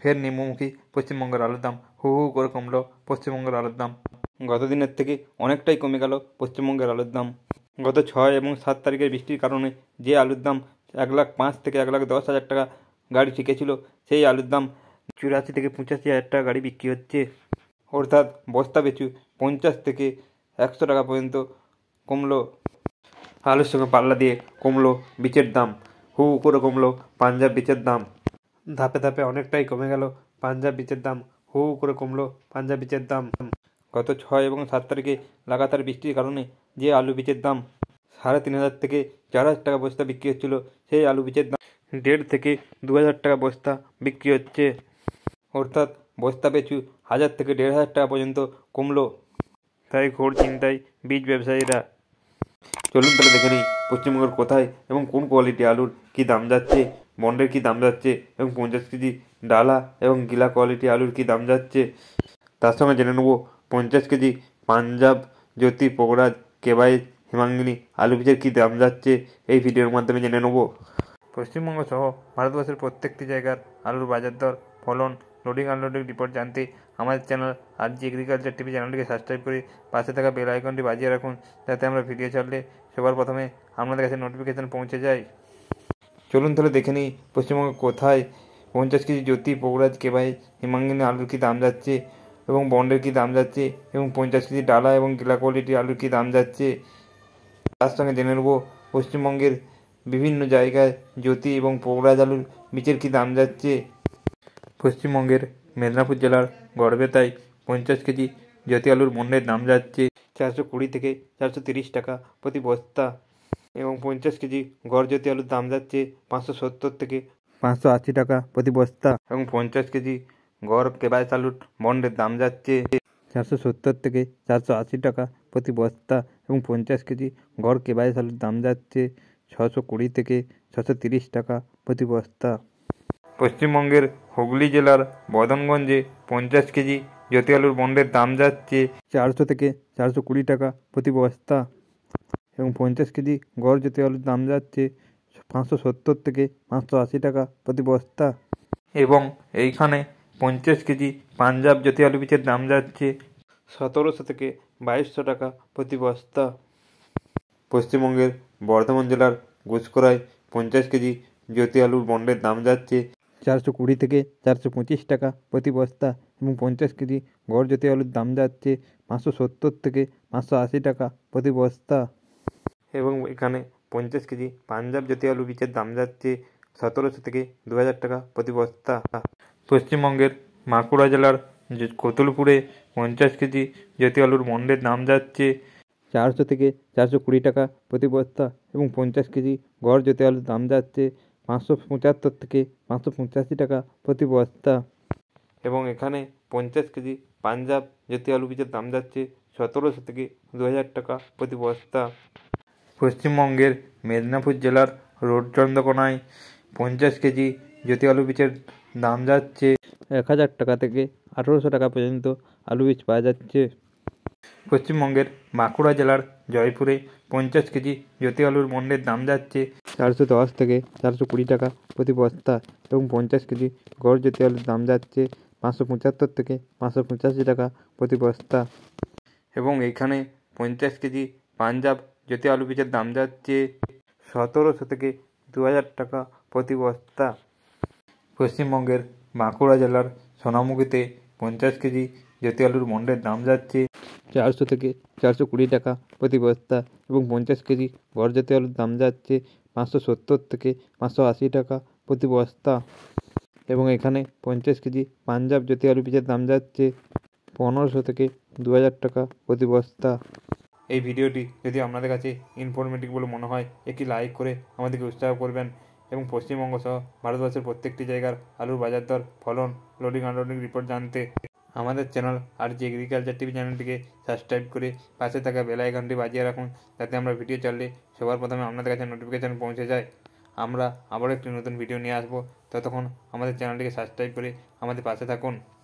ফের নিম্নমুখী পশ্চিমবঙ্গের আলুর দাম হু হু করে কমলো পশ্চিমবঙ্গের আলুর দাম গত দিনের থেকে অনেকটাই কমে গেল পশ্চিমবঙ্গের আলুর দাম গত ছয় এবং সাত তারিখের বৃষ্টির কারণে যে আলুর দাম এক লাখ পাঁচ থেকে এক লাখ দশ হাজার টাকা গাড়ি ঠিকেছিল সেই আলুর দাম চুরাশি থেকে পঁচাশি হাজার টাকা গাড়ি বিক্রি হচ্ছে অর্থাৎ বস্তা বেচু পঞ্চাশ থেকে একশো টাকা পর্যন্ত কমলো আলুর সঙ্গে পাল্লা দিয়ে কমলো বীচের দাম হু করে কমলো পাঞ্জাব বীচের দাম ধাপে ধাপে অনেকটাই কমে গেল পাঞ্জাব বীজের দাম হু করে কমলো পাঞ্জাব বীজের দাম গত ছয় এবং সাত তারিখে লাগাতার বৃষ্টির কারণে যে আলু বীজের দাম সাড়ে তিন হাজার থেকে চার হাজার টাকা বস্তা বিক্রি হচ্ছিল সেই আলু বীজের দাম দেড় থেকে দু হাজার টাকা বস্তা বিক্রি হচ্ছে অর্থাৎ বস্তা পেছু হাজার থেকে দেড় হাজার টাকা পর্যন্ত কমলো তাই ঘোর চিন্তায় বীজ ব্যবসায়ীরা চলুন তাহলে দেখে নিই পশ্চিমবঙ্গের কোথায় এবং কোন কোয়ালিটি আলুর কী দাম যাচ্ছে বন্ডের কী দাম যাচ্ছে এবং পঞ্চাশ কেজি ডালা এবং গিলা কোয়ালিটি আলুর কী দাম যাচ্ছে তার সঙ্গে জেনে নেব পঞ্চাশ কেজি পাঞ্জাব জ্যোতি পোকরাজ কেবাই হিমাঙ্গিনী আলু বীজের কী দাম যাচ্ছে এই ভিডিওর মাধ্যমে জেনে নেব পশ্চিমবঙ্গ সহ ভারতবর্ষের প্রত্যেকটি জায়গার আলুর বাজার দর ফলন লোডিং আনলোডিং রিপোর্ট জানতে আমাদের চ্যানেল আর জি এগ্রিকালচার টিভি চ্যানেলটিকে সাবস্ক্রাইব করে পাশে থাকা বেল আইকনটি বাজিয়ে রাখুন যাতে আমরা ভিডিও চললে সবার প্রথমে আপনাদের কাছে নোটিফিকেশান পৌঁছে যায় চলুন তাহলে দেখে নিই পশ্চিমবঙ্গে কোথায় পঞ্চাশ কেজি জ্যোতি পোকরাজ কেবাই হিমাঙ্গিনী আলুর কী দাম যাচ্ছে এবং বন্ডের কী দাম যাচ্ছে এবং পঞ্চাশ কেজি ডালা এবং গিলা কোয়ালিটি আলুর কী দাম যাচ্ছে তার সঙ্গে জেনে নেব পশ্চিমবঙ্গের বিভিন্ন জায়গায় জ্যোতি এবং পোকরাজ আলুর বীজের কী দাম যাচ্ছে পশ্চিমবঙ্গের মেদিনীপুর জেলার গড়বেতায় পঞ্চাশ কেজি জ্যোতি আলুর বন্ডের দাম যাচ্ছে চারশো কুড়ি থেকে চারশো তিরিশ টাকা প্রতি বস্তা এবং পঞ্চাশ কেজি গড়জাতি আলুর দাম যাচ্ছে পাঁচশো সত্তর থেকে পাঁচশো আশি টাকা প্রতি বস্তা এবং পঞ্চাশ কেজি গড় কেবায়স আলুর বন্ডের দাম যাচ্ছে চারশো সত্তর থেকে চারশো আশি টাকা প্রতি বস্তা এবং পঞ্চাশ কেজি গড় কেবায়স আলুর দাম যাচ্ছে ছশো কুড়ি থেকে ছশো তিরিশ টাকা প্রতি বস্তা পশ্চিমবঙ্গের হুগলি জেলার বদনগঞ্জে পঞ্চাশ কেজি জ্যোতি আলুর বন্ডের দাম যাচ্ছে চারশো থেকে চারশো কুড়ি টাকা প্রতি বস্তা এবং পঞ্চাশ কেজি গড় আলুর দাম যাচ্ছে পাঁচশো সত্তর থেকে পাঁচশো আশি টাকা প্রতি বস্তা এবং এইখানে পঞ্চাশ কেজি পাঞ্জাব জ্যোতি আলু বীজের দাম যাচ্ছে সতেরোশো থেকে বাইশশো টাকা প্রতি বস্তা পশ্চিমবঙ্গের বর্ধমান জেলার গুসকরায় পঞ্চাশ কেজি জ্যোতি আলুর বন্ডের দাম যাচ্ছে চারশো কুড়ি থেকে চারশো পঁচিশ টাকা প্রতি বস্তা এবং পঞ্চাশ কেজি গড় জ্যোতি আলুর দাম যাচ্ছে পাঁচশো সত্তর থেকে পাঁচশো আশি টাকা প্রতি বস্তা এবং এখানে পঞ্চাশ কেজি পাঞ্জাব জাতীয় আলু বীজের দাম যাচ্ছে সতেরোশো থেকে দু হাজার টাকা প্রতি বস্তা পশ্চিমবঙ্গের বাঁকুড়া জেলার কোতুলপুরে পঞ্চাশ কেজি জাতীয় আলুর মন্ডের দাম যাচ্ছে চারশো থেকে চারশো কুড়ি টাকা প্রতি বস্তা এবং পঞ্চাশ কেজি গড় জাতীয় আলুর দাম যাচ্ছে পাঁচশো পঁচাত্তর থেকে পাঁচশো পঁচাশি টাকা প্রতি বস্তা এবং এখানে পঞ্চাশ কেজি পাঞ্জাব জাতীয় আলু বীজের দাম যাচ্ছে সতেরোশো থেকে দু হাজার টাকা প্রতি বস্তা পশ্চিমবঙ্গের মেদিনীপুর জেলার রোডচন্দ্রকোনায় পঞ্চাশ কেজি জ্যোতি আলু বীজের দাম যাচ্ছে এক হাজার টাকা থেকে আঠেরোশো টাকা পর্যন্ত আলু বীজ পাওয়া যাচ্ছে পশ্চিমবঙ্গের বাঁকুড়া জেলার জয়পুরে পঞ্চাশ কেজি জ্যোতি আলুর মন্ডের দাম যাচ্ছে চারশো দশ থেকে চারশো কুড়ি টাকা প্রতি বস্তা এবং পঞ্চাশ কেজি গড় জ্যোতি আলুর দাম যাচ্ছে পাঁচশো পঁচাত্তর থেকে পাঁচশো পঁচাশি টাকা প্রতি বস্তা এবং এখানে পঞ্চাশ কেজি পাঞ্জাব জ্যোতি আলু বীজের দাম যাচ্ছে সতেরোশো থেকে দু হাজার টাকা প্রতি বস্তা পশ্চিমবঙ্গের বাঁকুড়া জেলার সোনামুখীতে পঞ্চাশ কেজি জ্যোতি আলুর মন্ডের দাম যাচ্ছে চারশো থেকে চারশো কুড়ি টাকা প্রতি বস্তা এবং পঞ্চাশ কেজি গড় জ্যোতি আলুর দাম যাচ্ছে পাঁচশো সত্তর থেকে পাঁচশো আশি টাকা প্রতি বস্তা এবং এখানে পঞ্চাশ কেজি পাঞ্জাব জ্যোতি আলু বীজের দাম যাচ্ছে পনেরোশো থেকে দু হাজার টাকা প্রতি বস্তা এই ভিডিওটি যদি আপনাদের কাছে ইনফরমেটিভ বলে মনে হয় একটি লাইক করে আমাদেরকে উৎসাহ করবেন এবং পশ্চিমবঙ্গ সহ ভারতবর্ষের প্রত্যেকটি জায়গার আলুর বাজার দর ফলন লোডিং আনলোডিং রিপোর্ট জানতে আমাদের চ্যানেল আর জি এগ্রিকালচার টিভি চ্যানেলটিকে সাবস্ক্রাইব করে পাশে থাকা বেল বাজিয়ে রাখুন যাতে আমরা ভিডিও চাললে সবার প্রথমে আপনাদের কাছে নোটিফিকেশান পৌঁছে যায় আমরা আবার একটি নতুন ভিডিও নিয়ে আসবো ততক্ষণ আমাদের চ্যানেলটিকে সাবস্ক্রাইব করে আমাদের পাশে থাকুন